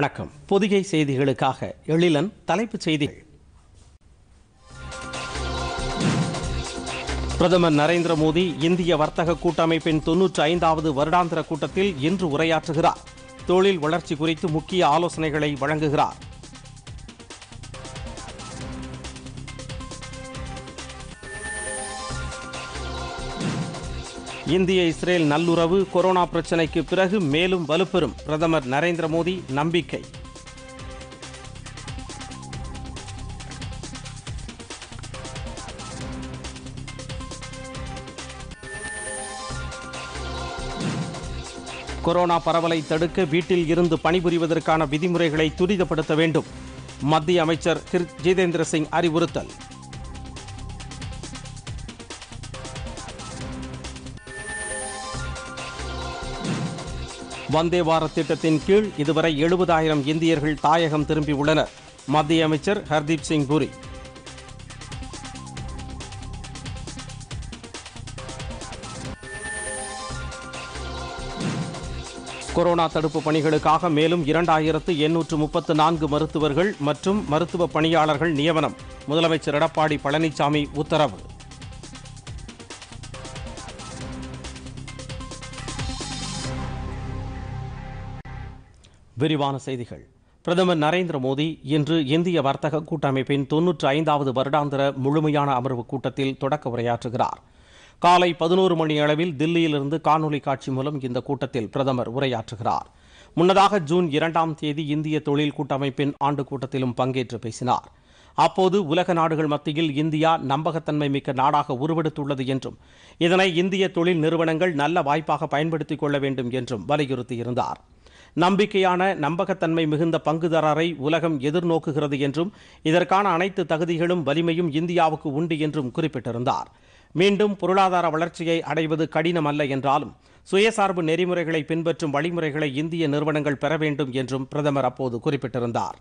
வணக்கம் பொதிகை செய்திகளுக்காக எழிலன் தலைப்புச் செய்திகள் பிரதமர் நரேந்திர மோடி இந்திய வர்த்தக கூட்டமைப்பின் தொன்னூற்றி ஐந்தாவது வருடாந்திர கூட்டத்தில் இன்று உரையாற்றுகிறார் தொழில் வளர்ச்சி குறித்து முக்கிய ஆலோசனைகளை வழங்குகிறார் இந்திய இஸ்ரேல் நல்லுறவு கொரோனா பிரச்சினைக்கு பிறகு மேலும் வலுப்பெறும் பிரதமர் நரேந்திர மோடி நம்பிக்கை கொரோனா பரவலை தடுக்க வீட்டில் இருந்து பணிபுரிவதற்கான விதிமுறைகளை துரிதப்படுத்த வேண்டும் மத்திய அமைச்சர் திரு ஜிதேந்திர சிங் அறிவுறுத்தல் வந்தே பாரத் திட்டத்தின் கீழ் இதுவரை எழுபதாயிரம் இந்தியர்கள் தாயகம் திரும்பியுள்ளனர் மத்திய அமைச்சர் ஹர்தீப் சிங் பூரி கொரோனா தடுப்பு பணிகளுக்காக மேலும் இரண்டாயிரத்து எண்ணூற்று முப்பத்து நான்கு மருத்துவர்கள் மற்றும் மருத்துவ பணியாளர்கள் நியமனம் முதலமைச்சர் எடப்பாடி பழனிசாமி உத்தரவு விரிவான செய்திகள் பிரதமர் நரேந்திர மோடி இன்று இந்திய வர்த்தக கூட்டமைப்பின் தொன்னூற்று ஐந்தாவது வருடாந்திர முழுமையான அமர்வு கூட்டத்தில் தொடக்க உரையாற்றுகிறார் காலை பதினோரு மணி அளவில் தில்லியிலிருந்து காணொலி காட்சி மூலம் இந்த கூட்டத்தில் பிரதமர் உரையாற்றுகிறார் முன்னதாக ஜூன் இரண்டாம் தேதி இந்திய தொழில் கூட்டமைப்பின் ஆண்டு கூட்டத்திலும் பங்கேற்று பேசினார் அப்போது உலக நாடுகள் மத்தியில் இந்தியா நம்பகத்தன்மை மிக்க நாடாக உருவெடுத்துள்ளது என்றும் இதனை இந்திய தொழில் நிறுவனங்கள் நல்ல வாய்ப்பாக பயன்படுத்திக் கொள்ள வேண்டும் என்றும் வலியுறுத்தியிருந்தார் நம்பிக்கையான நம்பகத்தன்மை மிகுந்த பங்குதாரரை உலகம் எதிர்நோக்குகிறது என்றும் இதற்கான அனைத்து தகுதிகளும் வலிமையும் இந்தியாவுக்கு உண்டு என்றும் குறிப்பிட்டிருந்தார் மீண்டும் பொருளாதார வளர்ச்சியை அடைவது கடினம் அல்ல என்றாலும் சுயசார்பு நெறிமுறைகளை பின்பற்றும் வழிமுறைகளை இந்திய நிறுவனங்கள் பெற வேண்டும் என்றும் பிரதமர் அப்போது குறிப்பிட்டிருந்தார்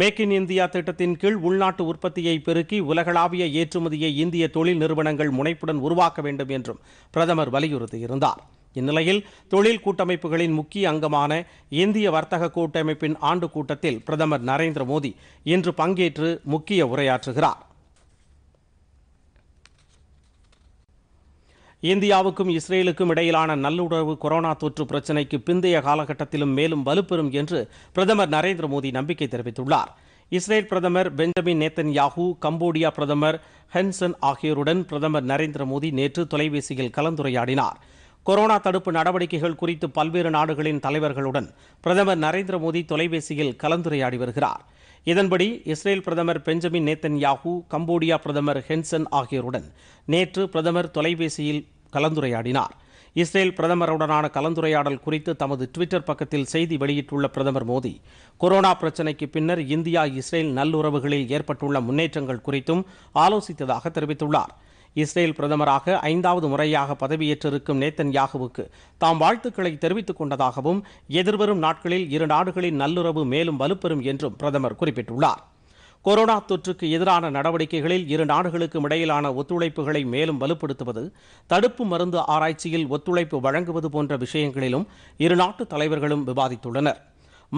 மேக் இன் இந்தியா திட்டத்தின் கீழ் உள்நாட்டு உற்பத்தியை பெருக்கி உலகளாவிய ஏற்றுமதியை இந்திய தொழில் நிறுவனங்கள் முனைப்புடன் உருவாக்க வேண்டும் என்றும் பிரதமர் வலியுறுத்தியிருந்தார் இந்நிலையில் தொழில் கூட்டமைப்புகளின் முக்கிய அங்கமான இந்திய வர்த்தக கூட்டமைப்பின் ஆண்டு கூட்டத்தில் பிரதமர் நரேந்திர மோடி இன்று பங்கேற்று முக்கிய உரையாற்றுகிறார் இந்தியாவுக்கும் இஸ்ரேலுக்கும் இடையிலான நல்லுறவு கொரோனா தொற்று பிரச்சினைக்கு பிந்தைய காலகட்டத்திலும் மேலும் வலுப்பெறும் என்று பிரதமர் நரேந்திர மோடி நம்பிக்கை தெரிவித்துள்ளார் இஸ்ரேல் பிரதமர் பெஞ்சமின் நேத்தன் யாஹூ கம்போடியா பிரதமர் ஹென்சன் ஆகியோருடன் பிரதமர் நரேந்திர மோடி நேற்று தொலைபேசியில் கலந்துரையாடினார் கொரோனா தடுப்பு நடவடிக்கைகள் குறித்து பல்வேறு நாடுகளின் தலைவர்களுடன் பிரதமர் நரேந்திர மோடி தொலைபேசியில் கலந்துரையாடி வருகிறார் இதன்படி இஸ்ரேல் பிரதமர் பெஞ்சமின் நேத்தன் யாகு கம்போடியா பிரதமர் ஹென்சன் ஆகியோருடன் நேற்று பிரதமர் தொலைபேசியில் கலந்துரையாடினார் இஸ்ரேல் பிரதமருடனான கலந்துரையாடல் குறித்து தமது டுவிட்டர் பக்கத்தில் செய்தி வெளியிட்டுள்ள பிரதமர் மோடி கொரோனா பிரச்சினைக்கு பின்னர் இந்தியா இஸ்ரேல் நல்லுறவுகளில் ஏற்பட்டுள்ள முன்னேற்றங்கள் குறித்தும் ஆலோசித்ததாக தெரிவித்துள்ளார் இஸ்ரேல் பிரதமராக ஐந்தாவது முறையாக பதவியேற்றிருக்கும் நேத்தன் யாகுவுக்கு தாம் வாழ்த்துக்களை தெரிவித்துக் கொண்டதாகவும் எதிர்வரும் நாட்களில் இரு நாடுகளின் நல்லுறவு மேலும் வலுப்பெறும் என்றும் பிரதமர் குறிப்பிட்டுள்ளார் கொரோனா தொற்றுக்கு எதிரான நடவடிக்கைகளில் இரு நாடுகளுக்கும் இடையிலான ஒத்துழைப்புகளை மேலும் வலுப்படுத்துவது தடுப்பு மருந்து ஆராய்ச்சியில் ஒத்துழைப்பு வழங்குவது போன்ற விஷயங்களிலும் இரு நாட்டு தலைவர்களும் விவாதித்துள்ளனர்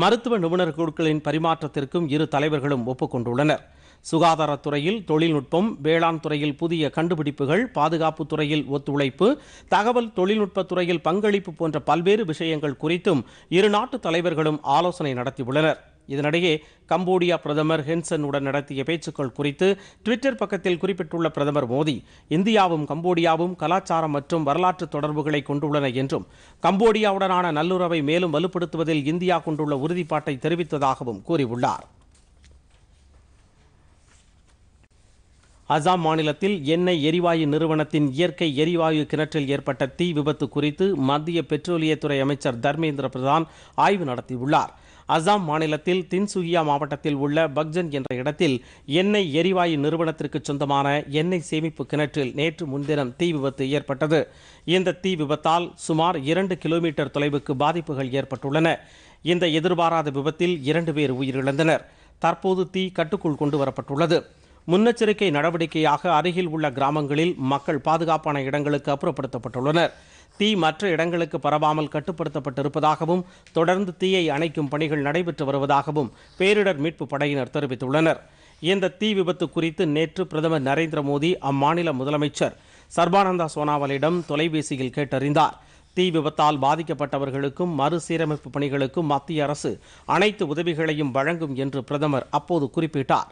மருத்துவ நிபுணர் குழுக்களின் பரிமாற்றத்திற்கும் இரு தலைவர்களும் ஒப்புக்கொண்டுள்ளனர் சுகாதாரத்துறையில் தொழில்நுட்பம் வேளாண் துறையில் புதிய கண்டுபிடிப்புகள் பாதுகாப்பு துறையில் ஒத்துழைப்பு தகவல் தொழில்நுட்ப துறையில் பங்களிப்பு போன்ற பல்வேறு விஷயங்கள் குறித்தும் இரு நாட்டு தலைவர்களும் ஆலோசனை நடத்தியுள்ளனர் இதனிடையே கம்போடியா பிரதமர் ஹென்சனுடன் நடத்திய பேச்சுக்கள் குறித்து ட்விட்டர் பக்கத்தில் குறிப்பிட்டுள்ள பிரதமர் மோடி இந்தியாவும் கம்போடியாவும் கலாச்சாரம் மற்றும் வரலாற்று தொடர்புகளை கொண்டுள்ளன என்றும் கம்போடியாவுடனான நல்லுறவை மேலும் வலுப்படுத்துவதில் இந்தியா கொண்டுள்ள உறுதிப்பாட்டை தெரிவித்ததாகவும் கூறியுள்ளார் அசாம் மாநிலத்தில் எண்ணெய் எரிவாயு நிறுவனத்தின் இயற்கை எரிவாயு கிணற்றில் ஏற்பட்ட தீ விபத்து குறித்து மத்திய பெட்ரோலியத்துறை அமைச்சர் தர்மேந்திர பிரதான் ஆய்வு நடத்தியுள்ளார் அசாம் மாநிலத்தில் தின்சுகியா மாவட்டத்தில் உள்ள பக்ஜன் என்ற இடத்தில் எண்ணெய் எரிவாயு நிறுவனத்திற்கு சொந்தமான எண்ணெய் சேமிப்பு கிணற்றில் நேற்று முன்தினம் தீ விபத்து ஏற்பட்டது இந்த தீ விபத்தால் சுமார் இரண்டு கிலோமீட்டர் தொலைவுக்கு பாதிப்புகள் ஏற்பட்டுள்ளன இந்த எதிர்பாராத விபத்தில் இரண்டு பேர் உயிரிழந்தனர் தற்போது தீ கட்டுக்குள் கொண்டு வரப்பட்டுள்ளது முன்னெச்சரிக்கை நடவடிக்கையாக அருகில் உள்ள கிராமங்களில் மக்கள் பாதுகாப்பான இடங்களுக்கு அப்புறப்படுத்தப்பட்டுள்ளனர் தீ மற்ற இடங்களுக்கு பரவாமல் கட்டுப்படுத்தப்பட்டிருப்பதாகவும் தொடர்ந்து தீயை அணைக்கும் பணிகள் நடைபெற்று வருவதாகவும் பேரிடர் மீட்பு படையினர் தெரிவித்துள்ளனர் இந்த தீ விபத்து குறித்து நேற்று பிரதமர் நரேந்திர மோடி அம்மாநில முதலமைச்சர் சர்பானந்தா சோனாவலிடம் தொலைபேசியில் கேட்டறிந்தார் தீ விபத்தால் பாதிக்கப்பட்டவர்களுக்கும் மறுசீரமைப்பு பணிகளுக்கும் மத்திய அரசு அனைத்து உதவிகளையும் வழங்கும் என்று பிரதமர் அப்போது குறிப்பிட்டார்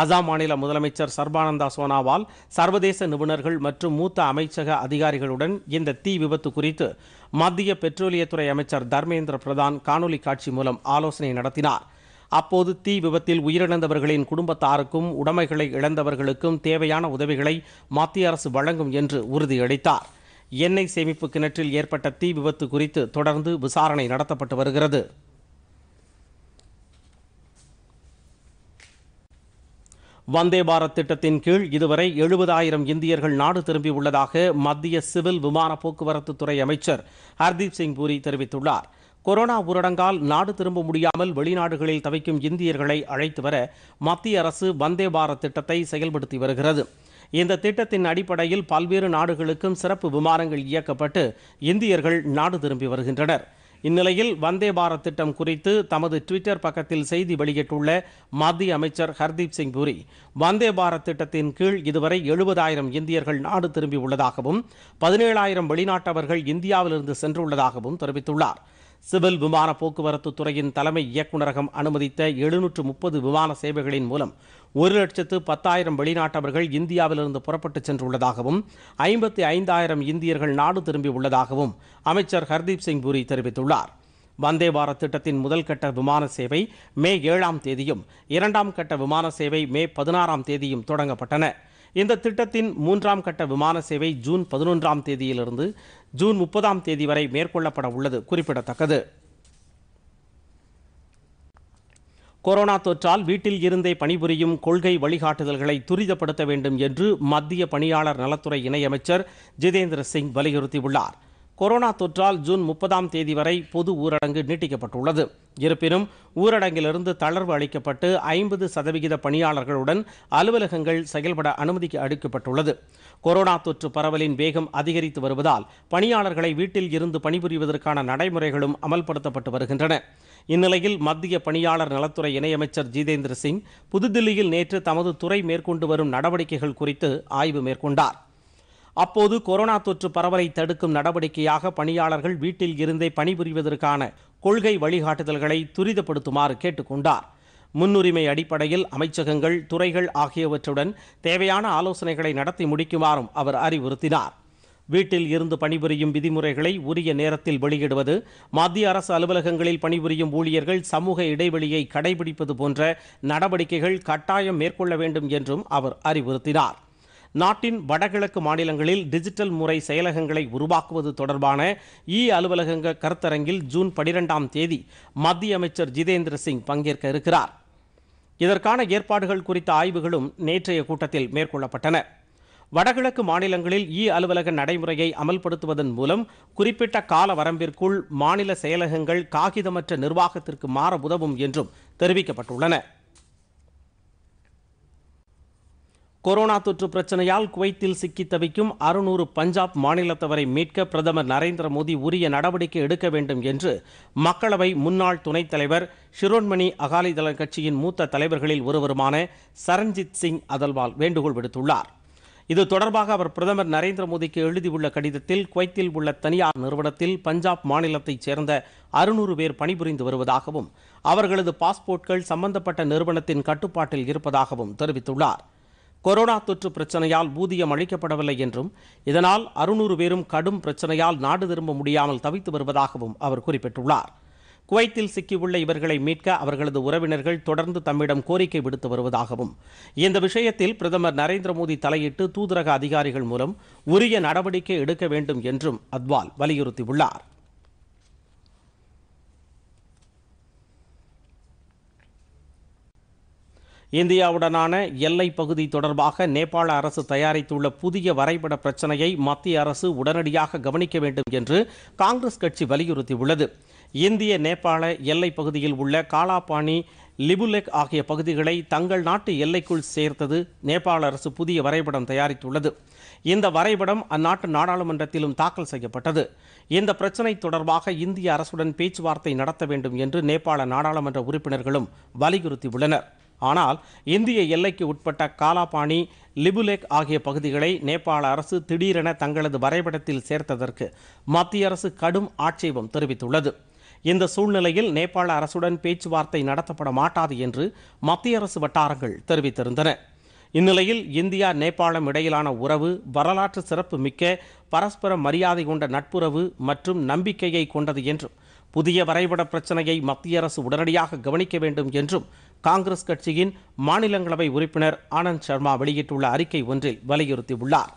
அசாம் மாநில முதலமைச்சர் சர்பானந்தா சோனாவால் சர்வதேச நிபுணர்கள் மற்றும் மூத்த அமைச்சக அதிகாரிகளுடன் இந்த தீ விபத்து குறித்து மத்திய பெட்ரோலியத்துறை அமைச்சர் தர்மேந்திர பிரதான் காணொலி காட்சி மூலம் ஆலோசனை நடத்தினார் அப்போது தீ விபத்தில் உயிரிழந்தவர்களின் குடும்பத்தாருக்கும் உடைமைகளை இழந்தவர்களுக்கும் தேவையான உதவிகளை மத்திய அரசு வழங்கும் என்று உறுதியளித்தார் எண்ணெய் சேமிப்பு கிணற்றில் ஏற்பட்ட தீ விபத்து குறித்து தொடர்ந்து விசாரணை நடத்தப்பட்டு வருகிறது வந்தே பாரத் திட்டத்தின் கீழ் இதுவரை எழுபதாயிரம் இந்தியர்கள் நாடு திரும்பியுள்ளதாக மத்திய சிவில் விமான போக்குவரத்து துறை அமைச்சர் ஹர்தீப் சிங் பூரி தெரிவித்துள்ளார் கொரோனா ஊரடங்கால் நாடு திரும்ப முடியாமல் வெளிநாடுகளில் தவிக்கும் இந்தியர்களை அழைத்து வர மத்திய அரசு வந்தே பாரத் திட்டத்தை செயல்படுத்தி வருகிறது இந்த திட்டத்தின் அடிப்படையில் பல்வேறு நாடுகளுக்கும் சிறப்பு விமானங்கள் இயக்கப்பட்டு இந்தியர்கள் நாடு திரும்பி வருகின்றனர் இந்நிலையில் வந்தே பாரத் திட்டம் குறித்து தமது ட்விட்டர் பக்கத்தில் செய்தி வெளியிட்டுள்ள மத்திய அமைச்சர் ஹர்தீப் சிங் பூரி வந்தே பாரத் திட்டத்தின் கீழ் இதுவரை எழுபதாயிரம் இந்தியர்கள் நாடு திரும்பியுள்ளதாகவும் பதினேழாயிரம் வெளிநாட்டவர்கள் இந்தியாவிலிருந்து சென்றுள்ளதாகவும் தெரிவித்துள்ளார் சிவில் விமான போக்குவரத்து துறையின் தலைமை இயக்குநரகம் அனுமதித்த எழுநூற்று முப்பது விமான சேவைகளின் மூலம் ஒரு லட்சத்து பத்தாயிரம் வெளிநாட்டவர்கள் இந்தியாவிலிருந்து புறப்பட்டு சென்றுள்ளதாகவும் ஐம்பத்தி ஐந்தாயிரம் இந்தியர்கள் நாடு திரும்பி உள்ளதாகவும் அமைச்சர் ஹர்தீப் சிங் பூரி தெரிவித்துள்ளார் வந்தே பாரத் திட்டத்தின் முதல் கட்ட விமான சேவை மே ஏழாம் தேதியும் இரண்டாம் கட்ட விமான சேவை மே பதினாறாம் தேதியும் தொடங்கப்பட்டன இந்த திட்டத்தின் மூன்றாம் கட்ட விமான சேவை ஜூன் பதினொன்றாம் தேதியிலிருந்து ஜூன் முப்பதாம் தேதி வரை மேற்கொள்ளப்பட உள்ளது குறிப்பிடத்தக்கது கொரோனா தொற்றால் வீட்டில் இருந்தே பணிபுரியும் கொள்கை வழிகாட்டுதல்களை துரிதப்படுத்த வேண்டும் என்று மத்திய பணியாளர் நலத்துறை இணையமைச்சர் ஜிதேந்திர சிங் வலியுறுத்தியுள்ளார் கொரோனா தொற்றால் ஜூன் முப்பதாம் தேதி வரை பொது ஊரடங்கு நீட்டிக்கப்பட்டுள்ளது இருப்பினும் ஊரடங்கிலிருந்து தளர்வு அளிக்கப்பட்டு ஐம்பது சதவிகித பணியாளர்களுடன் அலுவலகங்கள் செயல்பட அனுமதிக்க அளிக்கப்பட்டுள்ளது கொரோனா தொற்று பரவலின் வேகம் அதிகரித்து வருவதால் பணியாளர்களை வீட்டில் இருந்து பணிபுரிவதற்கான நடைமுறைகளும் அமல்படுத்தப்பட்டு வருகின்றன இந்நிலையில் மத்திய பணியாளர் நலத்துறை இணையமைச்சர் ஜிதேந்திர சிங் புதுதில்லியில் நேற்று தமது துறை மேற்கொண்டு வரும் நடவடிக்கைகள் குறித்து ஆய்வு மேற்கொண்டார் அப்போது கொரோனா தொற்று பரவலை தடுக்கும் நடவடிக்கையாக பணியாளர்கள் வீட்டில் இருந்தே பணிபுரிவதற்கான கொள்கை வழிகாட்டுதல்களை துரிதப்படுத்துமாறு கேட்டுக்கொண்டார் முன்னுரிமை அடிப்படையில் அமைச்சகங்கள் துறைகள் ஆகியவற்றுடன் தேவையான ஆலோசனைகளை நடத்தி முடிக்குமாறும் அவர் அறிவுறுத்தினார் வீட்டில் இருந்து பணிபுரியும் விதிமுறைகளை உரிய நேரத்தில் வெளியிடுவது மத்திய அரசு அலுவலகங்களில் பணிபுரியும் ஊழியர்கள் சமூக இடைவெளியை கடைபிடிப்பது போன்ற நடவடிக்கைகள் கட்டாயம் மேற்கொள்ள வேண்டும் என்றும் அவர் அறிவுறுத்தினார் நாட்டின் வடகிழக்கு மாநிலங்களில் டிஜிட்டல் முறை செயலகங்களை உருவாக்குவது தொடர்பான இ அலுவலகங்க கருத்தரங்கில் ஜூன் பனிரெண்டாம் தேதி மத்திய அமைச்சர் ஜிதேந்திர சிங் பங்கேற்க இருக்கிறார் இதற்கான ஏற்பாடுகள் குறித்த ஆய்வுகளும் நேற்றைய கூட்டத்தில் மேற்கொள்ளப்பட்டன வடகிழக்கு மாநிலங்களில் இ அலுவலக நடைமுறையை அமல்படுத்துவதன் மூலம் குறிப்பிட்ட கால வரம்பிற்குள் மாநில செயலகங்கள் காகிதமற்ற நிர்வாகத்திற்கு மாற உதவும் என்றும் தெரிவிக்கப்பட்டுள்ளன கொரோனா தொற்று பிரச்சனையால் குவைத்தில் சிக்கி தவிக்கும் அறுநூறு பஞ்சாப் மாநிலத்தவரை மீட்க பிரதமர் நரேந்திர மோடி உரிய நடவடிக்கை எடுக்க வேண்டும் என்று மக்களவை முன்னாள் துணைத் தலைவர் ஷிரோன்மணி அகாலிதள கட்சியின் மூத்த தலைவர்களில் ஒருவருமான சரண்ஜித் சிங் அதல்வால் வேண்டுகோள் விடுத்துள்ளார் இது தொடர்பாக அவர் பிரதமர் நரேந்திர மோடிக்கு எழுதியுள்ள கடிதத்தில் குவைத்தில் உள்ள தனியார் நிறுவனத்தில் பஞ்சாப் மாநிலத்தைச் சேர்ந்த அறுநூறு பேர் பணிபுரிந்து வருவதாகவும் அவர்களது பாஸ்போர்ட்கள் சம்பந்தப்பட்ட நிறுவனத்தின் கட்டுப்பாட்டில் இருப்பதாகவும் தெரிவித்துள்ளார் கொரோனா தொற்று பிரச்சனையால் ஊதியம் அளிக்கப்படவில்லை என்றும் இதனால் அறுநூறு பேரும் கடும் பிரச்சனையால் நாடு திரும்ப முடியாமல் தவித்து வருவதாகவும் அவர் குறிப்பிட்டுள்ளார் குவைத்தில் சிக்கியுள்ள இவர்களை மீட்க அவர்களது உறவினர்கள் தொடர்ந்து தம்மிடம் கோரிக்கை விடுத்து வருவதாகவும் இந்த விஷயத்தில் பிரதமர் நரேந்திர மோடி தலையிட்டு தூதரக அதிகாரிகள் மூலம் உரிய நடவடிக்கை எடுக்க வேண்டும் என்றும் அத்வால் வலியுறுத்தியுள்ளார் இந்தியாவுடனான எல்லை பகுதி தொடர்பாக நேபாள அரசு தயாரித்துள்ள புதிய வரைபட பிரச்சினையை மத்திய அரசு உடனடியாக கவனிக்க வேண்டும் என்று காங்கிரஸ் கட்சி வலியுறுத்தியுள்ளது இந்திய நேபாள எல்லை பகுதியில் உள்ள காலாபாணி லிபுலெக் ஆகிய பகுதிகளை தங்கள் நாட்டு எல்லைக்குள் சேர்த்தது நேபாள அரசு புதிய வரைபடம் தயாரித்துள்ளது இந்த வரைபடம் அந்நாட்டு நாடாளுமன்றத்திலும் தாக்கல் செய்யப்பட்டது இந்த பிரச்சினை தொடர்பாக இந்திய அரசுடன் பேச்சுவார்த்தை நடத்த வேண்டும் என்று நேபாள நாடாளுமன்ற உறுப்பினர்களும் வலியுறுத்தியுள்ளனர் ஆனால் இந்திய எல்லைக்கு உட்பட்ட காலாபாணி லிபுலேக் ஆகிய பகுதிகளை நேபாள அரசு திடீரென தங்களது வரைபடத்தில் சேர்த்ததற்கு மத்திய அரசு கடும் ஆட்சேபம் தெரிவித்துள்ளது இந்த சூழ்நிலையில் நேபாள அரசுடன் பேச்சுவார்த்தை நடத்தப்பட மாட்டாது என்று மத்திய அரசு வட்டாரங்கள் தெரிவித்திருந்தன இந்நிலையில் இந்தியா நேபாளம் இடையிலான உறவு வரலாற்று சிறப்பு மிக்க பரஸ்பர மரியாதை கொண்ட நட்புறவு மற்றும் நம்பிக்கையை கொண்டது என்றும் புதிய வரைபட பிரச்சனையை மத்திய அரசு உடனடியாக கவனிக்க வேண்டும் என்றும் காங்கிரஸ் கட்சியின் மாநிலங்களவை உறுப்பினர் ஆனந்த் சர்மா வெளியிட்டுள்ள அறிக்கை ஒன்றில் வலியுறுத்தியுள்ளார்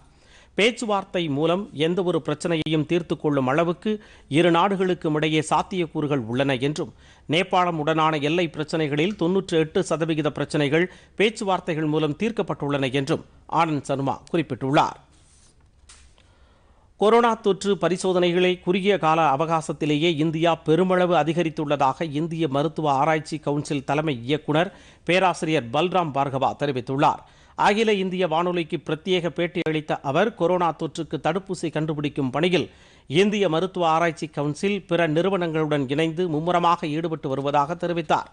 பேச்சுவார்த்தை மூலம் எந்தவொரு பிரச்சனையையும் தீர்த்து கொள்ளும் அளவுக்கு இரு நாடுகளுக்கும் இடையே சாத்தியக்கூறுகள் உள்ளன என்றும் நேபாளம் உடனான எல்லை பிரச்சனைகளில் தொன்னூற்று எட்டு சதவிகித பிரச்சனைகள் பேச்சுவார்த்தைகள் மூலம் தீர்க்கப்பட்டுள்ளன என்றும் ஆனந்த் சர்மா குறிப்பிட்டுள்ளார் கொரோனா தொற்று பரிசோதனைகளை குறுகிய கால அவகாசத்திலேயே இந்தியா பெருமளவு அதிகரித்துள்ளதாக இந்திய மருத்துவ ஆராய்ச்சி கவுன்சில் தலைமை இயக்குநர் பேராசிரியர் பல்ராம் பார்கவா தெரிவித்துள்ளார் அகில இந்திய வானொலிக்கு பிரத்யேக பேட்டி அளித்த அவர் கொரோனா தொற்றுக்கு தடுப்பூசி கண்டுபிடிக்கும் பணியில் இந்திய மருத்துவ ஆராய்ச்சி கவுன்சில் பிற நிறுவனங்களுடன் இணைந்து மும்முரமாக ஈடுபட்டு வருவதாக தெரிவித்தார்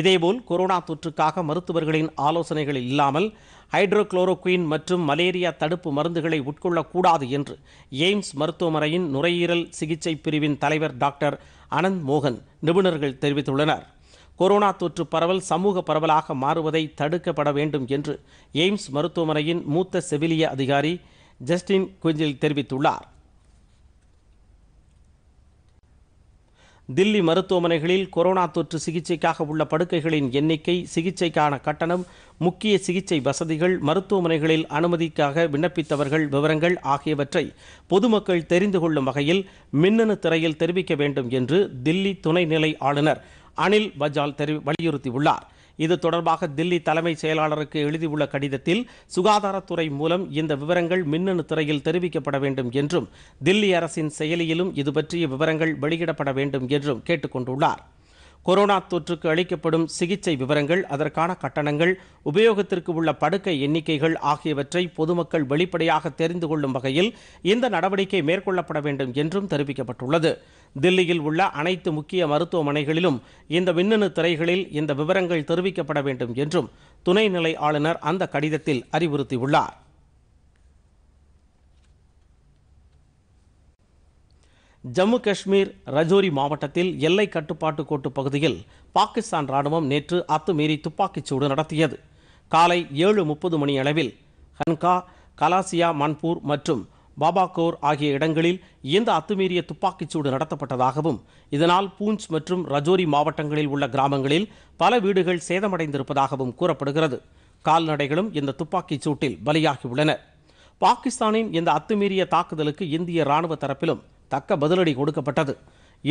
இதேபோல் கொரோனா தொற்றுக்காக மருத்துவர்களின் ஆலோசனைகள் இல்லாமல் ஹைட்ரோக்ளோரோக்வின் மற்றும் மலேரியா தடுப்பு மருந்துகளை உட்கொள்ளக்கூடாது என்று எய்ம்ஸ் மருத்துவமனையின் நுரையீரல் சிகிச்சை பிரிவின் தலைவர் டாக்டர் அனந்த் மோகன் நிபுணர்கள் தெரிவித்துள்ளனர் கொரோனா தொற்று பரவல் சமூக பரவலாக மாறுவதை தடுக்கப்பட வேண்டும் என்று எய்ம்ஸ் மருத்துவமனையின் மூத்த செவிலிய அதிகாரி ஜஸ்டின் குஞ்சில் தெரிவித்துள்ளார் தில்லி மருத்துவமனைகளில் கொரோனா தொற்று சிகிச்சைக்காக உள்ள படுக்கைகளின் எண்ணிக்கை சிகிச்சைக்கான கட்டணம் முக்கிய சிகிச்சை வசதிகள் மருத்துவமனைகளில் அனுமதிக்காக விண்ணப்பித்தவர்கள் விவரங்கள் ஆகியவற்றை பொதுமக்கள் தெரிந்து கொள்ளும் வகையில் மின்னணு திரையில் தெரிவிக்க வேண்டும் என்று தில்லி துணைநிலை ஆளுநர் அனில் பஜால் தெரி வலியுறுத்தியுள்ளார் இது தொடர்பாக தில்லி தலைமைச் செயலாளருக்கு எழுதியுள்ள கடிதத்தில் சுகாதாரத்துறை மூலம் இந்த விவரங்கள் மின்னணு துறையில் தெரிவிக்கப்பட வேண்டும் என்றும் தில்லி அரசின் செயலியிலும் இது பற்றிய விவரங்கள் வெளியிடப்பட வேண்டும் என்றும் கேட்டுக்கொண்டுள்ளார் கொரோனா தொற்றுக்கு அளிக்கப்படும் சிகிச்சை விவரங்கள் அதற்கான கட்டணங்கள் உபயோகத்திற்கு உள்ள படுக்கை எண்ணிக்கைகள் ஆகியவற்றை பொதுமக்கள் வெளிப்படையாக தெரிந்து கொள்ளும் வகையில் இந்த நடவடிக்கை மேற்கொள்ளப்பட வேண்டும் என்றும் தெரிவிக்கப்பட்டுள்ளது தில்லியில் உள்ள அனைத்து முக்கிய மருத்துவமனைகளிலும் இந்த மின்னணு திரைகளில் இந்த விவரங்கள் தெரிவிக்கப்பட வேண்டும் என்றும் துணைநிலை ஆளுநர் அந்த கடிதத்தில் அறிவுறுத்தியுள்ளார் ஜம்மு காஷ்மீர் ரஜோரி மாவட்டத்தில் எல்லை கட்டுப்பாட்டு கோட்டு பகுதியில் பாகிஸ்தான் ராணுவம் நேற்று அத்துமீறி துப்பாக்கிச்சூடு நடத்தியது காலை ஏழு முப்பது மணி அளவில் ஹன்கா கலாசியா மன்பூர் மற்றும் பாபாகோர் ஆகிய இடங்களில் இந்த அத்துமீறிய துப்பாக்கிச்சூடு நடத்தப்பட்டதாகவும் இதனால் பூஞ்ச் மற்றும் ரஜோரி மாவட்டங்களில் உள்ள கிராமங்களில் பல வீடுகள் சேதமடைந்திருப்பதாகவும் கூறப்படுகிறது கால்நடைகளும் இந்த துப்பாக்கிச் சூட்டில் பலியாகியுள்ளன பாகிஸ்தானின் இந்த அத்துமீறிய தாக்குதலுக்கு இந்திய ராணுவ தரப்பிலும் தக்க பதிலடி கொடுக்கப்பட்டது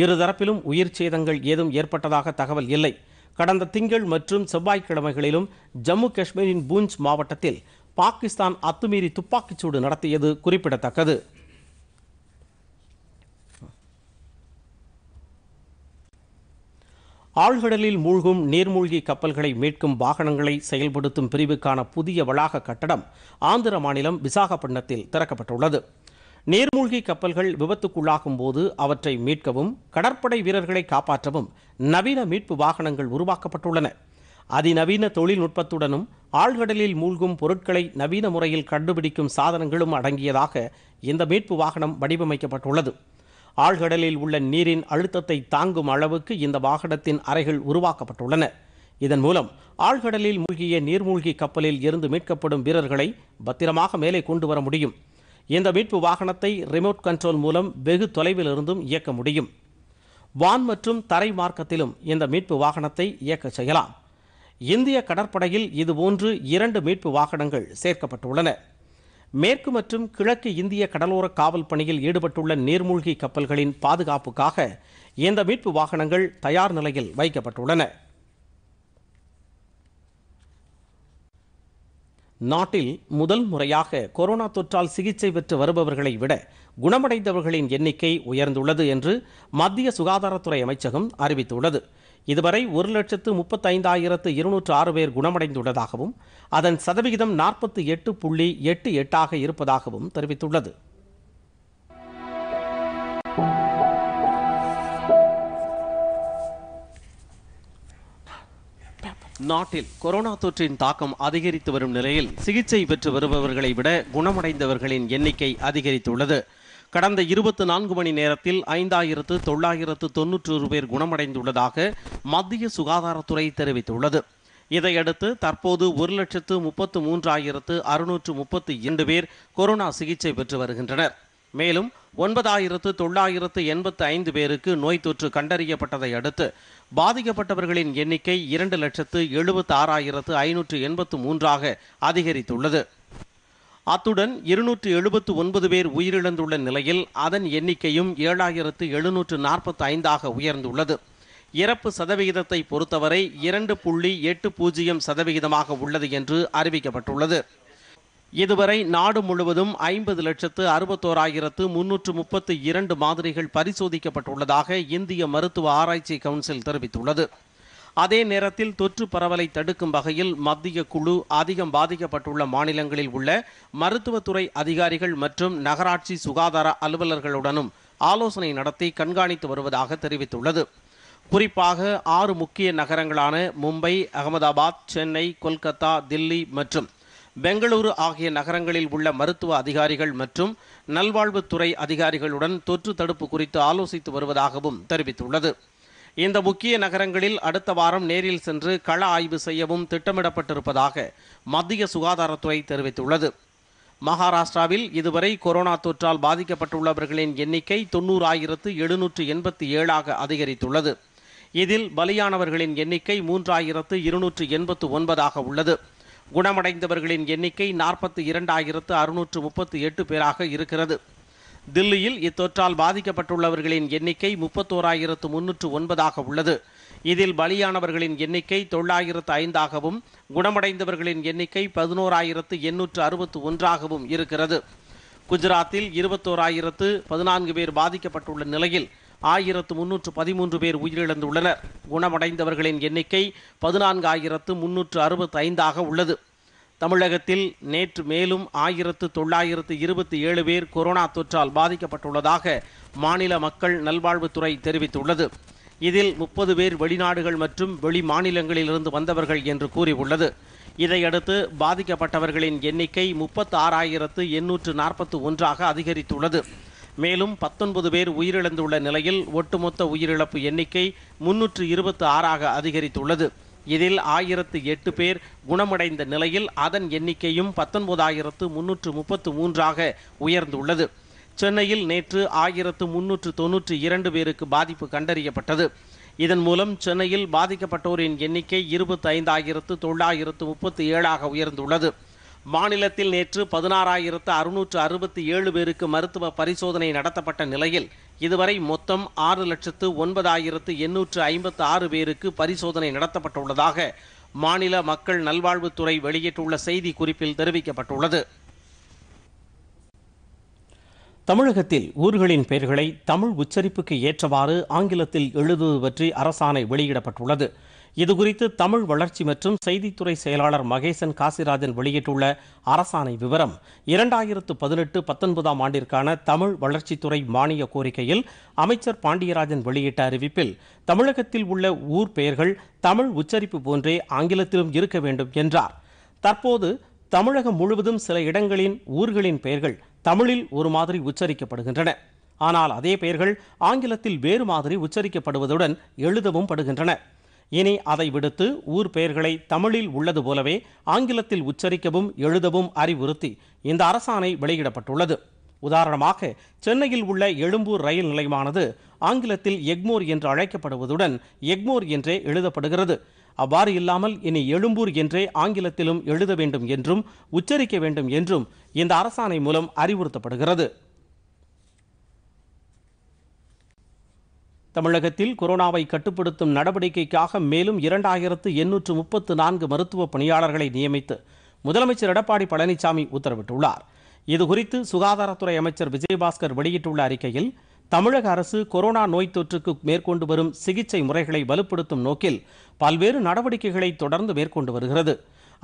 இருதரப்பிலும் உயிர் சேதங்கள் ஏதும் ஏற்பட்டதாக தகவல் இல்லை கடந்த திங்கள் மற்றும் செவ்வாய்க்கிழமைகளிலும் ஜம்மு காஷ்மீரின் பூஞ்ச் மாவட்டத்தில் பாகிஸ்தான் அத்துமீறி துப்பாக்கிச்சூடு நடத்தியது குறிப்பிடத்தக்கது ஆழ்கடலில் மூழ்கும் நீர்மூழ்கி கப்பல்களை மீட்கும் வாகனங்களை செயல்படுத்தும் பிரிவுக்கான புதிய வளாக கட்டடம் ஆந்திர மாநிலம் விசாகப்பட்டினத்தில் திறக்கப்பட்டுள்ளது நீர்மூழ்கி கப்பல்கள் விபத்துக்குள்ளாகும் போது அவற்றை மீட்கவும் கடற்படை வீரர்களை காப்பாற்றவும் நவீன மீட்பு வாகனங்கள் உருவாக்கப்பட்டுள்ளன அதிநவீன தொழில்நுட்பத்துடனும் ஆழ்கடலில் மூழ்கும் பொருட்களை நவீன முறையில் கண்டுபிடிக்கும் சாதனங்களும் அடங்கியதாக இந்த மீட்பு வாகனம் வடிவமைக்கப்பட்டுள்ளது ஆழ்கடலில் உள்ள நீரின் அழுத்தத்தை தாங்கும் அளவுக்கு இந்த வாகனத்தின் அறைகள் உருவாக்கப்பட்டுள்ளன இதன் மூலம் ஆழ்கடலில் மூழ்கிய நீர்மூழ்கி கப்பலில் இருந்து மீட்கப்படும் வீரர்களை பத்திரமாக மேலே கொண்டு வர முடியும் இந்த மீட்பு வாகனத்தை ரிமோட் கண்ட்ரோல் மூலம் வெகு தொலைவில் இருந்தும் இயக்க முடியும் வான் மற்றும் தரை மார்க்கத்திலும் இந்த மீட்பு வாகனத்தை இயக்க செய்யலாம் இந்திய கடற்படையில் இதுபோன்று இரண்டு மீட்பு வாகனங்கள் சேர்க்கப்பட்டுள்ளன மேற்கு மற்றும் கிழக்கு இந்திய கடலோர காவல் பணியில் ஈடுபட்டுள்ள நீர்மூழ்கி கப்பல்களின் பாதுகாப்புக்காக இந்த மீட்பு வாகனங்கள் தயார் நிலையில் வைக்கப்பட்டுள்ளன நாட்டில் முதல் முறையாக கொரோனா தொற்றால் சிகிச்சை பெற்று வருபவர்களை விட குணமடைந்தவர்களின் எண்ணிக்கை உயர்ந்துள்ளது என்று மத்திய சுகாதாரத்துறை அமைச்சகம் அறிவித்துள்ளது இதுவரை ஒரு லட்சத்து முப்பத்தைந்தாயிரத்து இருநூற்று ஆறு பேர் குணமடைந்துள்ளதாகவும் அதன் சதவிகிதம் நாற்பத்தி எட்டு புள்ளி எட்டு எட்டாக இருப்பதாகவும் தெரிவித்துள்ளது நாட்டில் கொரோனா தொற்றின் தாக்கம் அதிகரித்து வரும் நிலையில் சிகிச்சை பெற்று வருபவர்களை விட குணமடைந்தவர்களின் எண்ணிக்கை அதிகரித்துள்ளது கடந்த இருபத்தி நான்கு மணி நேரத்தில் ஐந்தாயிரத்து தொள்ளாயிரத்து தொன்னூற்றொரு பேர் குணமடைந்துள்ளதாக மத்திய சுகாதாரத்துறை தெரிவித்துள்ளது இதையடுத்து தற்போது ஒரு லட்சத்து முப்பத்து மூன்றாயிரத்து அறுநூற்று முப்பத்து இரண்டு பேர் கொரோனா சிகிச்சை பெற்று வருகின்றனர் மேலும் ஒன்பதாயிரத்து தொள்ளாயிரத்து எண்பத்து ஐந்து பேருக்கு நோய் தொற்று கண்டறியப்பட்டதை அடுத்து பாதிக்கப்பட்டவர்களின் எண்ணிக்கை இரண்டு லட்சத்து எழுபத்து ஆறாயிரத்து ஐநூற்று எண்பத்து மூன்றாக அதிகரித்துள்ளது அத்துடன் இருநூற்று எழுபத்து ஒன்பது பேர் உயிரிழந்துள்ள நிலையில் அதன் எண்ணிக்கையும் ஏழாயிரத்து எழுநூற்று நாற்பத்தி ஐந்தாக உயர்ந்துள்ளது இறப்பு சதவிகிதத்தை பொறுத்தவரை இரண்டு புள்ளி எட்டு பூஜ்ஜியம் சதவிகிதமாக உள்ளது என்று அறிவிக்கப்பட்டுள்ளது இதுவரை நாடு முழுவதும் ஐம்பது லட்சத்து அறுபத்தோராயிரத்து முன்னூற்று முப்பத்து இரண்டு மாதிரிகள் பரிசோதிக்கப்பட்டுள்ளதாக இந்திய மருத்துவ ஆராய்ச்சி கவுன்சில் தெரிவித்துள்ளது அதே நேரத்தில் தொற்று பரவலை தடுக்கும் வகையில் மத்திய குழு அதிகம் பாதிக்கப்பட்டுள்ள மாநிலங்களில் உள்ள மருத்துவத்துறை அதிகாரிகள் மற்றும் நகராட்சி சுகாதார அலுவலர்களுடனும் ஆலோசனை நடத்தி கண்காணித்து வருவதாக தெரிவித்துள்ளது குறிப்பாக ஆறு முக்கிய நகரங்களான மும்பை அகமதாபாத் சென்னை கொல்கத்தா தில்லி மற்றும் பெங்களூரு ஆகிய நகரங்களில் உள்ள மருத்துவ அதிகாரிகள் மற்றும் நல்வாழ்வுத்துறை அதிகாரிகளுடன் தொற்று தடுப்பு குறித்து ஆலோசித்து வருவதாகவும் தெரிவித்துள்ளது இந்த முக்கிய நகரங்களில் அடுத்த வாரம் நேரில் சென்று கள ஆய்வு செய்யவும் திட்டமிடப்பட்டிருப்பதாக மத்திய சுகாதாரத்துறை தெரிவித்துள்ளது மகாராஷ்டிராவில் இதுவரை கொரோனா தொற்றால் பாதிக்கப்பட்டுள்ளவர்களின் எண்ணிக்கை ஆயிரத்து எழுநூற்று எண்பத்தி ஏழாக அதிகரித்துள்ளது இதில் பலியானவர்களின் எண்ணிக்கை மூன்றாயிரத்து இருநூற்று எண்பத்து ஒன்பதாக உள்ளது குணமடைந்தவர்களின் எண்ணிக்கை நாற்பத்தி இரண்டாயிரத்து அறுநூற்று முப்பத்தி எட்டு பேராக இருக்கிறது தில்லியில் இத்தொற்றால் பாதிக்கப்பட்டுள்ளவர்களின் எண்ணிக்கை முப்பத்தோராயிரத்து முன்னூற்று ஒன்பதாக உள்ளது இதில் பலியானவர்களின் எண்ணிக்கை தொள்ளாயிரத்து ஐந்தாகவும் குணமடைந்தவர்களின் எண்ணிக்கை பதினோராயிரத்து எண்ணூற்று அறுபத்து ஒன்றாகவும் இருக்கிறது குஜராத்தில் இருபத்தோராயிரத்து பதினான்கு பேர் பாதிக்கப்பட்டுள்ள நிலையில் ஆயிரத்து முன்னூற்று பதிமூன்று பேர் உயிரிழந்துள்ளனர் குணமடைந்தவர்களின் எண்ணிக்கை பதினான்கு ஆயிரத்து முன்னூற்று அறுபத்தி ஐந்தாக உள்ளது தமிழகத்தில் நேற்று மேலும் ஆயிரத்து தொள்ளாயிரத்து இருபத்தி ஏழு பேர் கொரோனா தொற்றால் பாதிக்கப்பட்டுள்ளதாக மாநில மக்கள் நல்வாழ்வுத்துறை தெரிவித்துள்ளது இதில் முப்பது பேர் வெளிநாடுகள் மற்றும் வெளி மாநிலங்களிலிருந்து வந்தவர்கள் என்று கூறியுள்ளது இதையடுத்து பாதிக்கப்பட்டவர்களின் எண்ணிக்கை முப்பத்தி ஆறாயிரத்து எண்ணூற்று நாற்பத்து ஒன்றாக அதிகரித்துள்ளது மேலும் பத்தொன்பது பேர் உயிரிழந்துள்ள நிலையில் ஒட்டுமொத்த உயிரிழப்பு எண்ணிக்கை முன்னூற்று இருபத்து ஆறாக அதிகரித்துள்ளது இதில் ஆயிரத்து எட்டு பேர் குணமடைந்த நிலையில் அதன் எண்ணிக்கையும் பத்தொன்பதாயிரத்து முன்னூற்று முப்பத்து மூன்றாக உயர்ந்துள்ளது சென்னையில் நேற்று ஆயிரத்து முன்னூற்று தொன்னூற்று இரண்டு பேருக்கு பாதிப்பு கண்டறியப்பட்டது இதன் மூலம் சென்னையில் பாதிக்கப்பட்டோரின் எண்ணிக்கை ஐந்தாயிரத்து தொள்ளாயிரத்து முப்பத்தி ஏழாக உயர்ந்துள்ளது மாநிலத்தில் நேற்று பதினாறாயிரத்து அறுநூற்று அறுபத்தி ஏழு பேருக்கு மருத்துவ பரிசோதனை நடத்தப்பட்ட நிலையில் இதுவரை மொத்தம் ஆறு லட்சத்து ஒன்பதாயிரத்து எண்ணூற்று ஐம்பத்து ஆறு பேருக்கு பரிசோதனை நடத்தப்பட்டுள்ளதாக மாநில மக்கள் நல்வாழ்வுத்துறை வெளியிட்டுள்ள செய்தி குறிப்பில் தெரிவிக்கப்பட்டுள்ளது தமிழகத்தில் ஊர்களின் பெயர்களை தமிழ் உச்சரிப்புக்கு ஏற்றவாறு ஆங்கிலத்தில் எழுதுவது பற்றி அரசாணை வெளியிடப்பட்டுள்ளது இதுகுறித்து தமிழ் வளர்ச்சி மற்றும் செய்தித்துறை செயலாளர் மகேசன் காசிராஜன் வெளியிட்டுள்ள அரசாணை விவரம் இரண்டாயிரத்து பதினெட்டு பத்தொன்பதாம் ஆண்டிற்கான தமிழ் வளர்ச்சித்துறை மானிய கோரிக்கையில் அமைச்சர் பாண்டியராஜன் வெளியிட்ட அறிவிப்பில் தமிழகத்தில் உள்ள ஊர் பெயர்கள் தமிழ் உச்சரிப்பு போன்றே ஆங்கிலத்திலும் இருக்க வேண்டும் என்றார் தற்போது தமிழகம் முழுவதும் சில இடங்களின் ஊர்களின் பெயர்கள் தமிழில் ஒரு மாதிரி உச்சரிக்கப்படுகின்றன ஆனால் அதே பெயர்கள் ஆங்கிலத்தில் வேறு மாதிரி உச்சரிக்கப்படுவதுடன் எழுதவும் படுகின்றன இனி அதை விடுத்து ஊர் பெயர்களை தமிழில் உள்ளது போலவே ஆங்கிலத்தில் உச்சரிக்கவும் எழுதவும் அறிவுறுத்தி இந்த அரசாணை வெளியிடப்பட்டுள்ளது உதாரணமாக சென்னையில் உள்ள எழும்பூர் ரயில் நிலையமானது ஆங்கிலத்தில் எக்மோர் என்று அழைக்கப்படுவதுடன் எக்மோர் என்றே எழுதப்படுகிறது அவ்வாறு இல்லாமல் இனி எழும்பூர் என்றே ஆங்கிலத்திலும் எழுத வேண்டும் என்றும் உச்சரிக்க வேண்டும் என்றும் இந்த அரசாணை மூலம் அறிவுறுத்தப்படுகிறது தமிழகத்தில் கொரோனாவை கட்டுப்படுத்தும் நடவடிக்கைக்காக மேலும் இரண்டாயிரத்து எண்ணூற்று முப்பத்து நான்கு மருத்துவ பணியாளர்களை நியமித்து முதலமைச்சர் எடப்பாடி பழனிசாமி உத்தரவிட்டுள்ளார் இதுகுறித்து சுகாதாரத்துறை அமைச்சர் விஜயபாஸ்கர் வெளியிட்டுள்ள அறிக்கையில் தமிழக அரசு கொரோனா நோய் தொற்றுக்கு மேற்கொண்டு வரும் சிகிச்சை முறைகளை வலுப்படுத்தும் நோக்கில் பல்வேறு நடவடிக்கைகளை தொடர்ந்து மேற்கொண்டு வருகிறது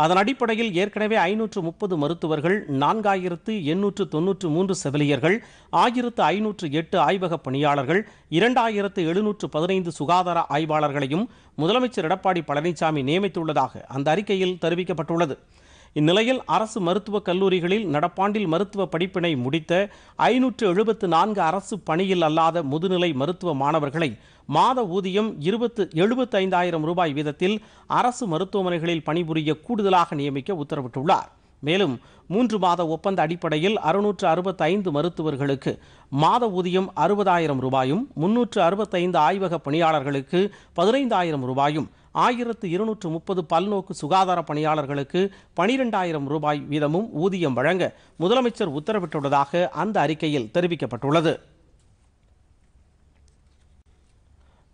அதன் அடிப்படையில் ஏற்கனவே ஐநூற்று முப்பது மருத்துவர்கள் நான்காயிரத்து எண்ணூற்று தொன்னூற்று மூன்று செவிலியர்கள் ஆயிரத்து ஐநூற்று எட்டு ஆய்வக பணியாளர்கள் இரண்டாயிரத்து எழுநூற்று பதினைந்து சுகாதார ஆய்வாளர்களையும் முதலமைச்சர் எடப்பாடி பழனிசாமி நியமித்துள்ளதாக அந்த அறிக்கையில் தெரிவிக்கப்பட்டுள்ளது இந்நிலையில் அரசு மருத்துவக் கல்லூரிகளில் நடப்பாண்டில் மருத்துவ படிப்பினை முடித்த ஐநூற்று எழுபத்து நான்கு அரசு பணியில் அல்லாத முதுநிலை மருத்துவ மாணவர்களை மாத ஊதியம் இருபத்து எழுபத்தைந்தாயிரம் ரூபாய் வீதத்தில் அரசு மருத்துவமனைகளில் பணிபுரிய கூடுதலாக நியமிக்க உத்தரவிட்டுள்ளார் மேலும் மூன்று மாத ஒப்பந்த அடிப்படையில் அறுநூற்று அறுபத்தைந்து மருத்துவர்களுக்கு மாத ஊதியம் அறுபதாயிரம் ரூபாயும் முன்னூற்று அறுபத்தைந்து ஆய்வக பணியாளர்களுக்கு பதினைந்தாயிரம் ரூபாயும் ஆயிரத்து இருநூற்று முப்பது பல்நோக்கு சுகாதார பணியாளர்களுக்கு பனிரெண்டாயிரம் ரூபாய் வீதமும் ஊதியம் வழங்க முதலமைச்சர் உத்தரவிட்டுள்ளதாக அந்த அறிக்கையில் தெரிவிக்கப்பட்டுள்ளது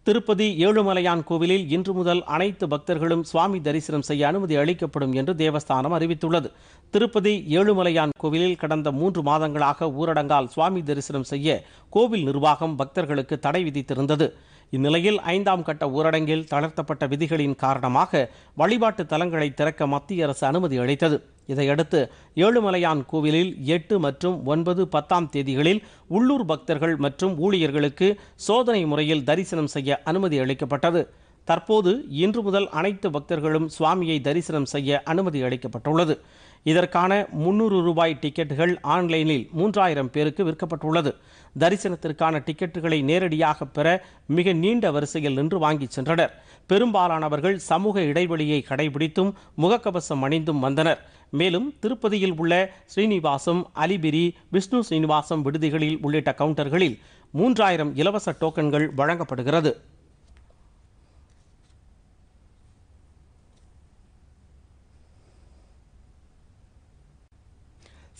திருப்பதி ஏழுமலையான் கோவிலில் இன்று முதல் அனைத்து பக்தர்களும் சுவாமி தரிசனம் செய்ய அனுமதி அளிக்கப்படும் என்று தேவஸ்தானம் அறிவித்துள்ளது திருப்பதி ஏழுமலையான் கோவிலில் கடந்த மூன்று மாதங்களாக ஊரடங்கால் சுவாமி தரிசனம் செய்ய கோவில் நிர்வாகம் பக்தர்களுக்கு தடை விதித்திருந்தது இந்நிலையில் ஐந்தாம் கட்ட ஊரடங்கில் தளர்த்தப்பட்ட விதிகளின் காரணமாக வழிபாட்டு தலங்களை திறக்க மத்திய அரசு அனுமதி அளித்தது இதையடுத்து ஏழுமலையான் கோவிலில் எட்டு மற்றும் ஒன்பது பத்தாம் தேதிகளில் உள்ளூர் பக்தர்கள் மற்றும் ஊழியர்களுக்கு சோதனை முறையில் தரிசனம் செய்ய அனுமதி அளிக்கப்பட்டது தற்போது இன்று முதல் அனைத்து பக்தர்களும் சுவாமியை தரிசனம் செய்ய அனுமதி அளிக்கப்பட்டுள்ளது இதற்கான முன்னூறு ரூபாய் டிக்கெட்டுகள் ஆன்லைனில் மூன்றாயிரம் பேருக்கு விற்கப்பட்டுள்ளது தரிசனத்திற்கான டிக்கெட்டுகளை நேரடியாக பெற மிக நீண்ட வரிசையில் நின்று வாங்கிச் சென்றனர் பெரும்பாலானவர்கள் சமூக இடைவெளியை கடைபிடித்தும் முகக்கவசம் அணிந்தும் வந்தனர் மேலும் திருப்பதியில் உள்ள ஸ்ரீனிவாசம் அலிபிரி விஷ்ணு ஸ்ரீனிவாசம் விடுதிகளில் உள்ளிட்ட கவுண்டர்களில் மூன்றாயிரம் இலவச டோக்கன்கள் வழங்கப்படுகிறது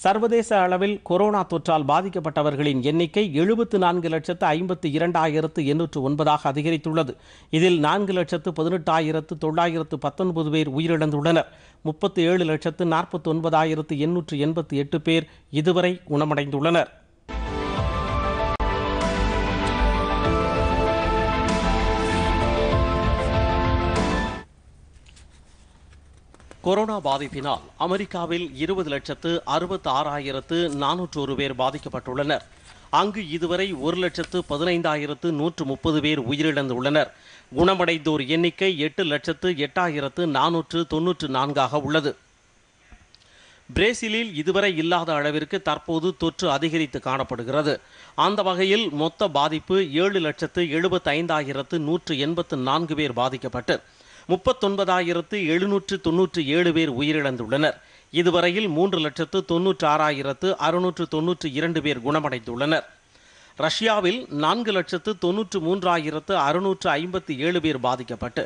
சர்வதேச அளவில் கொரோனா தொற்றால் பாதிக்கப்பட்டவர்களின் எண்ணிக்கை எழுபத்து நான்கு லட்சத்து ஐம்பத்து இரண்டாயிரத்து எண்ணூற்று ஒன்பதாக அதிகரித்துள்ளது இதில் நான்கு லட்சத்து பதினெட்டாயிரத்து தொள்ளாயிரத்து பத்தொன்பது பேர் உயிரிழந்துள்ளனர் முப்பத்து ஏழு லட்சத்து நாற்பத்தி ஒன்பதாயிரத்து எண்ணூற்று எண்பத்தி எட்டு பேர் இதுவரை குணமடைந்துள்ளனர் கொரோனா பாதிப்பினால் அமெரிக்காவில் இருபது லட்சத்து அறுபத்தி ஆறாயிரத்து நானூற்று ஒரு பேர் பாதிக்கப்பட்டுள்ளனர் அங்கு இதுவரை ஒரு லட்சத்து பதினைந்தாயிரத்து நூற்று முப்பது பேர் உயிரிழந்துள்ளனர் குணமடைந்தோர் எண்ணிக்கை எட்டு லட்சத்து எட்டாயிரத்து நானூற்று தொன்னூற்று நான்காக உள்ளது பிரேசிலில் இதுவரை இல்லாத அளவிற்கு தற்போது தொற்று அதிகரித்து காணப்படுகிறது அந்த வகையில் மொத்த பாதிப்பு ஏழு லட்சத்து எழுபத்தைந்தாயிரத்து நூற்று எண்பத்து நான்கு பேர் பாதிக்கப்பட்டு முப்பத்தொன்பதாயிரத்து எழுநூற்று தொன்னூற்று ஏழு பேர் உயிரிழந்துள்ளனர் இதுவரையில் மூன்று லட்சத்து தொன்னூற்று ஆறாயிரத்து அறுநூற்று தொன்னூற்று இரண்டு பேர் குணமடைந்துள்ளனர் ரஷ்யாவில் நான்கு லட்சத்து தொன்னூற்று மூன்றாயிரத்து அறுநூற்று ஐம்பத்தி ஏழு பேர் பாதிக்கப்பட்டு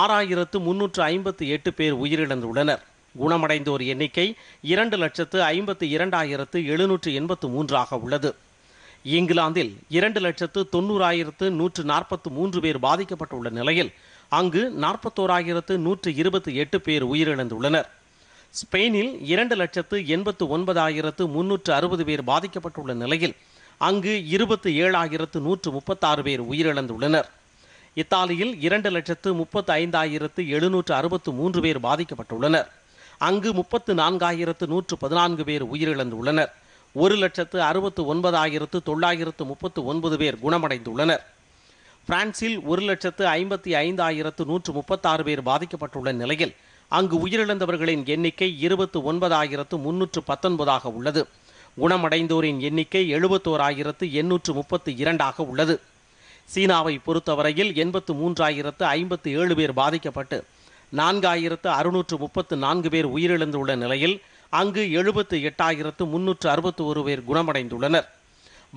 ஆறாயிரத்து முன்னூற்று ஐம்பத்தி எட்டு பேர் உயிரிழந்துள்ளனர் குணமடைந்தோர் எண்ணிக்கை இரண்டு லட்சத்து ஐம்பத்தி இரண்டாயிரத்து எழுநூற்று எண்பத்து மூன்றாக உள்ளது இங்கிலாந்தில் இரண்டு லட்சத்து தொண்ணூறாயிரத்து நூற்று நாற்பத்து மூன்று பேர் பாதிக்கப்பட்டுள்ள நிலையில் அங்கு நாற்பத்தோராயிரத்து நூற்று இருபத்தி எட்டு பேர் உயிரிழந்துள்ளனர் ஸ்பெயினில் இரண்டு லட்சத்து எண்பத்து ஒன்பதாயிரத்து முன்னூற்று அறுபது பேர் பாதிக்கப்பட்டுள்ள நிலையில் அங்கு இருபத்து ஏழாயிரத்து நூற்று முப்பத்தாறு பேர் உயிரிழந்துள்ளனர் இத்தாலியில் இரண்டு லட்சத்து முப்பத்து ஐந்தாயிரத்து எழுநூற்று அறுபத்து மூன்று பேர் பாதிக்கப்பட்டுள்ளனர் அங்கு முப்பத்து நான்காயிரத்து நூற்று பதினான்கு பேர் உயிரிழந்துள்ளனர் ஒரு லட்சத்து அறுபத்து ஒன்பதாயிரத்து தொள்ளாயிரத்து முப்பத்து ஒன்பது பேர் குணமடைந்துள்ளனர் பிரான்சில் ஒரு லட்சத்து ஐம்பத்தி ஐந்தாயிரத்து நூற்று முப்பத்தாறு பேர் பாதிக்கப்பட்டுள்ள நிலையில் அங்கு உயிரிழந்தவர்களின் எண்ணிக்கை இருபத்து ஒன்பதாயிரத்து முன்னூற்று பத்தொன்பதாக உள்ளது குணமடைந்தோரின் எண்ணிக்கை எழுபத்தோராயிரத்து எண்ணூற்று முப்பத்து இரண்டாக உள்ளது சீனாவை பொறுத்தவரையில் எண்பத்து மூன்றாயிரத்து ஐம்பத்து ஏழு பேர் பாதிக்கப்பட்டு நான்காயிரத்து அறுநூற்று முப்பத்து நான்கு பேர் உயிரிழந்துள்ள நிலையில் அங்கு எழுபத்து எட்டாயிரத்து முன்னூற்று அறுபத்தி ஒரு பேர் குணமடைந்துள்ளனர்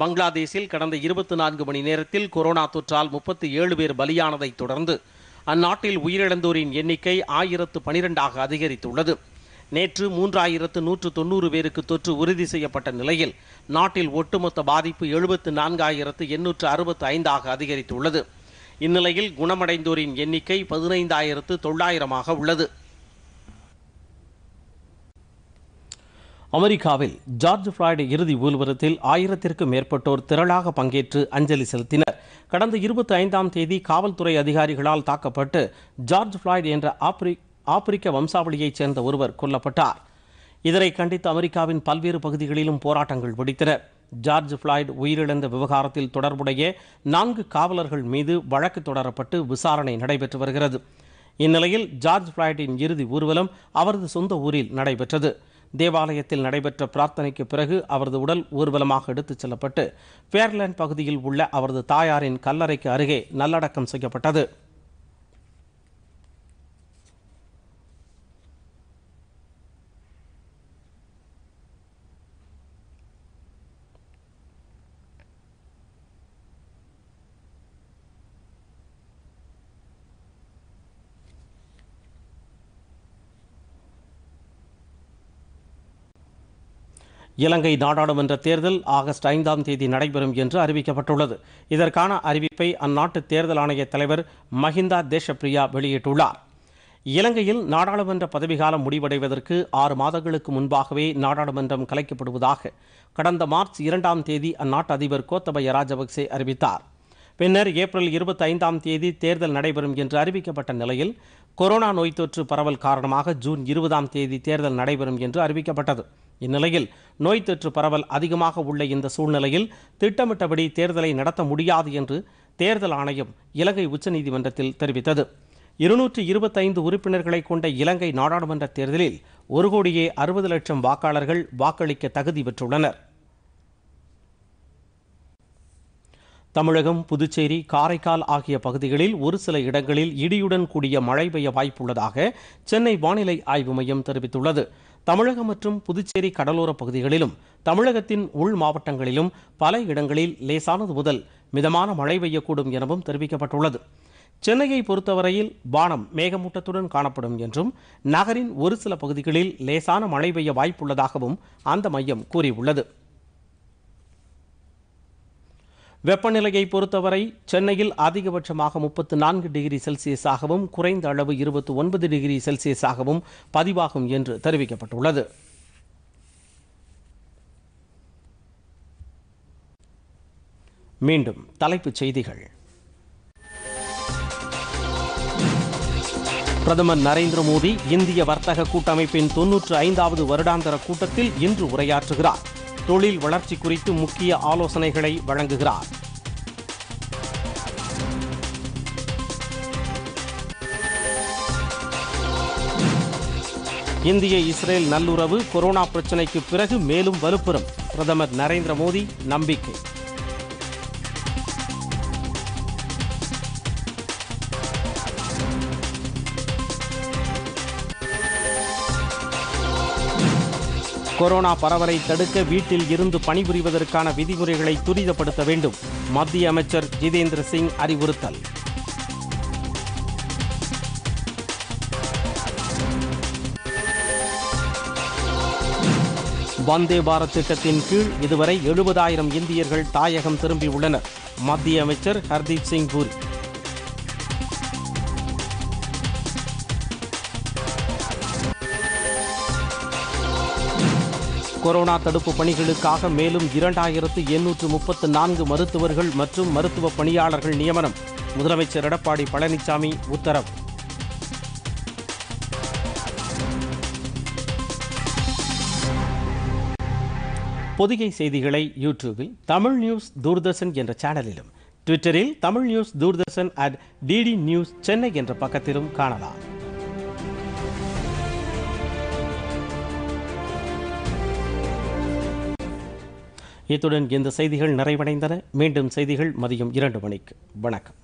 பங்களாதேஷில் கடந்த இருபத்தி நான்கு மணி நேரத்தில் கொரோனா தொற்றால் முப்பத்தி ஏழு பேர் பலியானதைத் தொடர்ந்து அந்நாட்டில் உயிரிழந்தோரின் எண்ணிக்கை ஆயிரத்து பனிரெண்டாக அதிகரித்துள்ளது நேற்று மூன்றாயிரத்து நூற்று தொண்ணூறு பேருக்கு தொற்று உறுதி செய்யப்பட்ட நிலையில் நாட்டில் ஒட்டுமொத்த பாதிப்பு எழுபத்து நான்காயிரத்து எண்ணூற்று அறுபத்து ஐந்தாக அதிகரித்துள்ளது இந்நிலையில் குணமடைந்தோரின் எண்ணிக்கை பதினைந்தாயிரத்து தொள்ளாயிரமாக உள்ளது அமெரிக்காவில் ஜார்ஜ் ஃப்ராய்டு இறுதி ஊர்வலத்தில் ஆயிரத்திற்கும் மேற்பட்டோர் திரளாக பங்கேற்று அஞ்சலி செலுத்தினர் கடந்த இருபத்தி ஐந்தாம் தேதி காவல்துறை அதிகாரிகளால் தாக்கப்பட்டு ஜார்ஜ் ஃப்ளாய்டு என்ற ஆப்ரி ஆப்பிரிக்க வம்சாவளியைச் சேர்ந்த ஒருவர் கொல்லப்பட்டார் இதனை கண்டித்து அமெரிக்காவின் பல்வேறு பகுதிகளிலும் போராட்டங்கள் வெடித்தன ஜார்ஜ் ஃப்ளாய்டு உயிரிழந்த விவகாரத்தில் தொடர்புடைய நான்கு காவலர்கள் மீது வழக்கு தொடரப்பட்டு விசாரணை நடைபெற்று வருகிறது இந்நிலையில் ஜார்ஜ் ஃபிளாய்டின் இறுதி ஊர்வலம் அவரது சொந்த ஊரில் நடைபெற்றது தேவாலயத்தில் நடைபெற்ற பிரார்த்தனைக்கு பிறகு அவரது உடல் ஊர்வலமாக எடுத்துச் செல்லப்பட்டு பேர்லேண்ட் பகுதியில் உள்ள அவரது தாயாரின் கல்லறைக்கு அருகே நல்லடக்கம் செய்யப்பட்டது இலங்கை நாடாளுமன்ற தேர்தல் ஆகஸ்ட் ஐந்தாம் தேதி நடைபெறும் என்று அறிவிக்கப்பட்டுள்ளது இதற்கான அறிவிப்பை அந்நாட்டு தேர்தல் ஆணைய தலைவர் மஹிந்தா தேசப்பிரியா வெளியிட்டுள்ளார் இலங்கையில் நாடாளுமன்ற பதவிகாலம் முடிவடைவதற்கு ஆறு மாதங்களுக்கு முன்பாகவே நாடாளுமன்றம் கலைக்கப்படுவதாக கடந்த மார்ச் இரண்டாம் தேதி அந்நாட்டு அதிபர் கோத்தபய ராஜபக்சே அறிவித்தார் பின்னர் ஏப்ரல் இருபத்தி ஐந்தாம் தேதி தேர்தல் நடைபெறும் என்று அறிவிக்கப்பட்ட நிலையில் கொரோனா நோய் தொற்று பரவல் காரணமாக ஜூன் இருபதாம் தேதி தேர்தல் நடைபெறும் என்று அறிவிக்கப்பட்டது இந்நிலையில் நோய் தொற்று பரவல் அதிகமாக உள்ள இந்த சூழ்நிலையில் திட்டமிட்டபடி தேர்தலை நடத்த முடியாது என்று தேர்தல் ஆணையம் இலங்கை உச்சநீதிமன்றத்தில் தெரிவித்தது இருநூற்றி இருபத்தைந்து உறுப்பினர்களை கொண்ட இலங்கை நாடாளுமன்ற தேர்தலில் ஒரு கோடியே அறுபது லட்சம் வாக்காளர்கள் வாக்களிக்க தகுதி பெற்றுள்ளனர் தமிழகம் புதுச்சேரி காரைக்கால் ஆகிய பகுதிகளில் ஒரு சில இடங்களில் இடியுடன் கூடிய மழை பெய்ய வாய்ப்புள்ளதாக சென்னை வானிலை ஆய்வு மையம் தெரிவித்துள்ளது தமிழகம் மற்றும் புதுச்சேரி கடலோர பகுதிகளிலும் தமிழகத்தின் உள் மாவட்டங்களிலும் பல இடங்களில் லேசானது முதல் மிதமான மழை பெய்யக்கூடும் எனவும் தெரிவிக்கப்பட்டுள்ளது சென்னையை பொறுத்தவரையில் வானம் மேகமூட்டத்துடன் காணப்படும் என்றும் நகரின் ஒரு சில பகுதிகளில் லேசான மழை பெய்ய வாய்ப்புள்ளதாகவும் அந்த மையம் கூறியுள்ளது வெப்பநிலையை பொறுத்தவரை சென்னையில் அதிகபட்சமாக முப்பத்து நான்கு டிகிரி செல்சியஸாகவும் குறைந்த அளவு இருபத்தி ஒன்பது டிகிரி செல்சியஸாகவும் பதிவாகும் என்று தெரிவிக்கப்பட்டுள்ளது மீண்டும் தலைப்புச் செய்திகள் பிரதமர் நரேந்திர மோடி இந்திய வர்த்தக கூட்டமைப்பின் தொன்னூற்று ஐந்தாவது வருடாந்தர கூட்டத்தில் இன்று உரையாற்றுகிறார் தொழில் வளர்ச்சி குறித்து முக்கிய ஆலோசனைகளை வழங்குகிறார் இந்திய இஸ்ரேல் நல்லுறவு கொரோனா பிரச்சினைக்கு பிறகு மேலும் வலுப்பெறும் பிரதமர் நரேந்திர மோடி நம்பிக்கை கொரோனா பரவலை தடுக்க வீட்டில் இருந்து பணிபுரிவதற்கான விதிமுறைகளை துரிதப்படுத்த வேண்டும் மத்திய அமைச்சர் ஜிதேந்திர சிங் அறிவுறுத்தல் வந்தே பாரத் திட்டத்தின் கீழ் இதுவரை எழுபதாயிரம் இந்தியர்கள் தாயகம் திரும்பியுள்ளனர் மத்திய அமைச்சர் ஹர்தீப் சிங் பூரி கொரோனா தடுப்பு பணிகளுக்காக மேலும் இரண்டாயிரத்து எண்ணூற்று முப்பத்து நான்கு மருத்துவர்கள் மற்றும் மருத்துவ பணியாளர்கள் நியமனம் முதலமைச்சர் எடப்பாடி பழனிசாமி உத்தரவு பொதிகை செய்திகளை யூடியூபில் தமிழ் நியூஸ் தூர்தர்ஷன் என்ற சேனலிலும் ட்விட்டரில் Tamil news Doordarshan at DD news Chennai என்ற பக்கத்திலும் காணலாம் இத்துடன் இந்த செய்திகள் நிறைவடைந்தன மீண்டும் செய்திகள் மதியம் இரண்டு மணிக்கு வணக்கம்